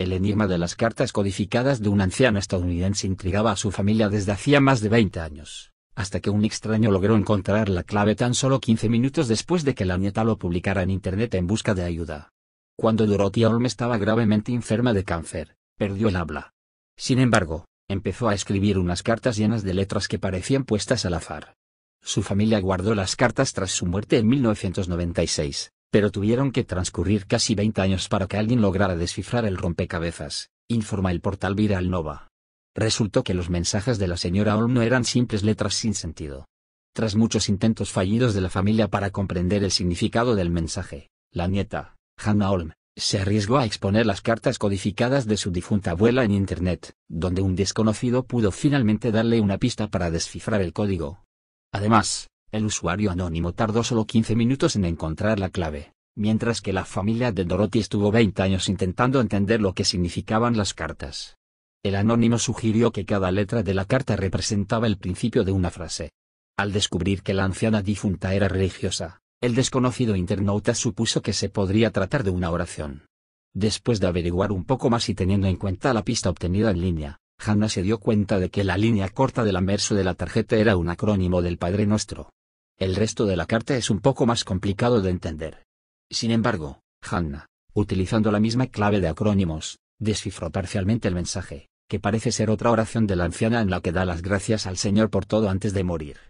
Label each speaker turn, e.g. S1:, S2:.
S1: El enigma de las cartas codificadas de un anciano estadounidense intrigaba a su familia desde hacía más de 20 años, hasta que un extraño logró encontrar la clave tan solo 15 minutos después de que la nieta lo publicara en Internet en busca de ayuda. Cuando Dorothy Olm estaba gravemente enferma de cáncer, perdió el habla. Sin embargo, empezó a escribir unas cartas llenas de letras que parecían puestas al azar. Su familia guardó las cartas tras su muerte en 1996, pero tuvieron que transcurrir casi 20 años para que alguien lograra descifrar el rompecabezas, informa el portal Viral Nova. Resultó que los mensajes de la señora Olm no eran simples letras sin sentido. Tras muchos intentos fallidos de la familia para comprender el significado del mensaje, la nieta, Hannah Olm, se arriesgó a exponer las cartas codificadas de su difunta abuela en Internet, donde un desconocido pudo finalmente darle una pista para descifrar el código. Además, el usuario anónimo tardó solo 15 minutos en encontrar la clave, mientras que la familia de Dorothy estuvo 20 años intentando entender lo que significaban las cartas. El anónimo sugirió que cada letra de la carta representaba el principio de una frase. Al descubrir que la anciana difunta era religiosa, el desconocido internauta supuso que se podría tratar de una oración. Después de averiguar un poco más y teniendo en cuenta la pista obtenida en línea, Hannah se dio cuenta de que la línea corta del amerso de la tarjeta era un acrónimo del Padre Nuestro. El resto de la carta es un poco más complicado de entender. Sin embargo, Hanna, utilizando la misma clave de acrónimos, descifró parcialmente el mensaje, que parece ser otra oración de la anciana en la que da las gracias al Señor por todo antes de morir.